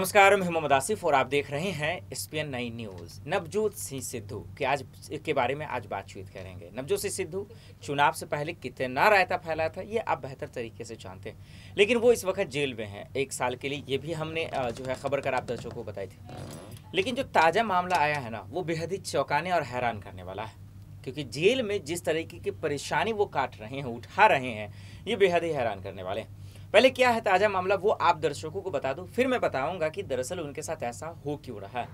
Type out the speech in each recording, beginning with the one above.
नमस्कार मैं मोहम्मद आसिफ और आप देख रहे हैं एस पी एन नई न्यूज़ नवजोत सिंह सिद्धू के आज के बारे में आज बातचीत करेंगे नवजोत सिंह सिद्धू चुनाव से पहले कितना रायता फैलाया था ये आप बेहतर तरीके से जानते हैं लेकिन वो इस वक्त जेल में हैं एक साल के लिए ये भी हमने जो है खबर कर आप दर्शकों को बताई थी लेकिन जो ताज़ा मामला आया है ना वो बेहद ही चौंकाने और हैरान करने वाला है क्योंकि जेल में जिस तरीके की परेशानी वो काट रहे हैं उठा रहे हैं ये बेहद ही हैरान करने वाले हैं पहले क्या है ताज़ा मामला वो आप दर्शकों को बता दो फिर मैं बताऊंगा कि दरअसल उनके साथ ऐसा हो क्यों रहा है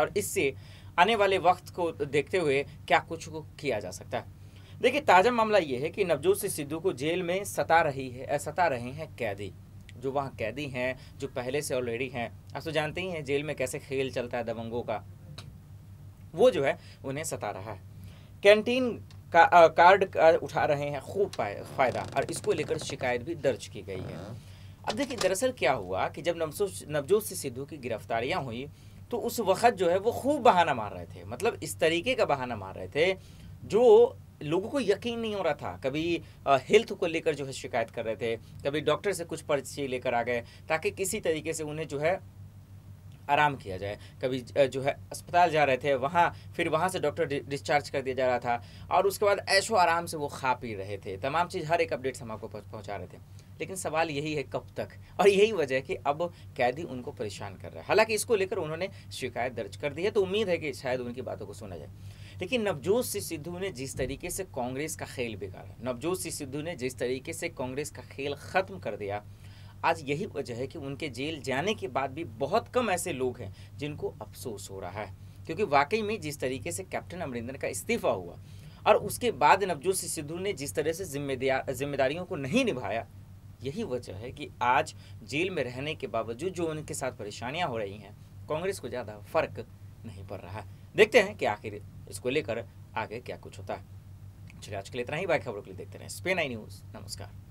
और इससे आने वाले वक्त को देखते हुए क्या कुछ को किया जा सकता है देखिए ताज़ा मामला ये है कि नवजोत सिंह सिद्धू को जेल में सता रही है सता रहे हैं कैदी जो वहाँ कैदी हैं जो पहले से ऑलरेडी हैं आप तो जानते ही हैं जेल में कैसे खेल चलता है दबंगों का वो जो है उन्हें सता रहा है कैंटीन का, आ, कार्ड का उठा रहे हैं खूब फायदा और इसको लेकर शिकायत भी दर्ज की गई है हाँ। अब देखिए दरअसल क्या हुआ कि जब नवजोत सिंह सिद्धू की गिरफ्तारियां हुई तो उस वक्त जो है वो खूब बहाना मार रहे थे मतलब इस तरीके का बहाना मार रहे थे जो लोगों को यकीन नहीं हो रहा था कभी हेल्थ को लेकर जो है शिकायत कर रहे थे कभी डॉक्टर से कुछ पर्ची लेकर आ गए ताकि किसी तरीके से उन्हें जो है आराम किया जाए कभी जो है अस्पताल जा रहे थे वहाँ फिर वहाँ से डॉक्टर डिस्चार्ज कर दिया जा रहा था और उसके बाद ऐशो आराम से वो खा पी रहे थे तमाम चीज़ हर एक अपडेट्स हम आपको पहुँचा रहे थे लेकिन सवाल यही है कब तक और यही वजह है कि अब कैदी उनको परेशान कर रहा है हालांकि इसको लेकर उन्होंने शिकायत दर्ज कर दी है तो उम्मीद है कि शायद उनकी बातों को सुना जाए लेकिन नवजोत सिंह सिद्धू ने जिस तरीके से कांग्रेस का खेल बिगाड़ा नवजोत सिंह सिद्धू ने जिस तरीके से कांग्रेस का खेल ख़त्म कर दिया आज यही वजह है कि उनके जेल जाने के बाद भी बहुत कम ऐसे लोग हैं जिनको अफसोस हो रहा है क्योंकि वाकई में जिस तरीके से कैप्टन अमरिंदर का इस्तीफा हुआ और उसके बाद नवजोत सिंह सिद्धू ने जिस तरह से जिम्मेदार जिम्मेदारियों को नहीं निभाया यही वजह है कि आज जेल में रहने के बावजूद जो उनके साथ परेशानियां हो रही हैं कांग्रेस को ज़्यादा फर्क नहीं पड़ रहा देखते हैं कि आखिर इसको लेकर आगे क्या कुछ होता है चलिए आज के लिए इतना ही बाकी खबरों के लिए देखते रहें स्पेन आई न्यूज़ नमस्कार